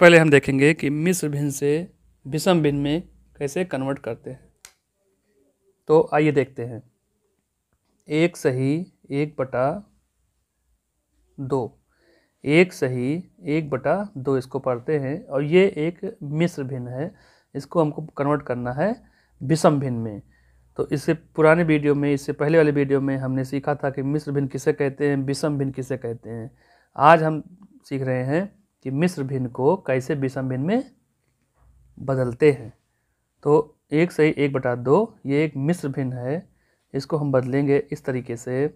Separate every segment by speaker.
Speaker 1: पहले हम देखेंगे कि मिश्र भिन्न से विषम भिन्न में कैसे कन्वर्ट करते हैं तो आइए देखते हैं एक सही एक बटा दो एक सही एक बटा दो इसको पढ़ते हैं और ये एक मिश्र भिन्न है इसको हमको कन्वर्ट करना है विषम भिन्न में तो इससे पुराने वीडियो में इससे पहले वाले वीडियो में हमने सीखा था कि मिश्र भिन्न किसे कहते हैं विषम भिन्न किसे कहते हैं आज हम सीख रहे हैं कि मिश्र भिन्न को कैसे विषम भिन्न में बदलते हैं तो एक सही एक बटा दो ये एक मिश्र भिन्न है इसको हम बदलेंगे इस तरीके से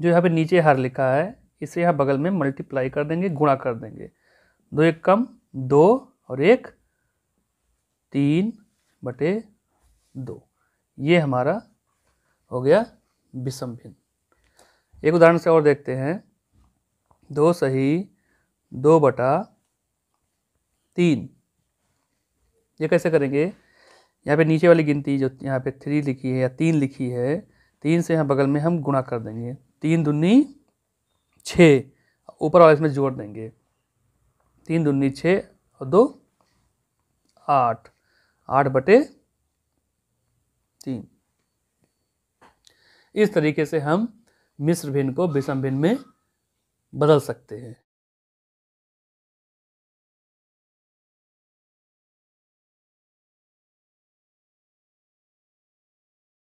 Speaker 1: जो यहाँ पे नीचे हार लिखा है इसे यहाँ बगल में मल्टीप्लाई कर देंगे गुणा कर देंगे दो एक कम दो और एक तीन बटे दो ये हमारा हो गया विषम भिन्न एक उदाहरण से और देखते हैं दो सही दो बटा तीन ये कैसे करेंगे यहाँ पे नीचे वाली गिनती जो यहाँ पे थ्री लिखी है या तीन लिखी है तीन से यहाँ बगल में हम गुणा कर देंगे तीन दुन्नी छः ऊपर वाले इसमें जोड़ देंगे तीन दुन्नी छः और दो आठ आठ बटे तीन इस तरीके से हम मिश्र भिन्न को विषम भिन्न में बदल सकते हैं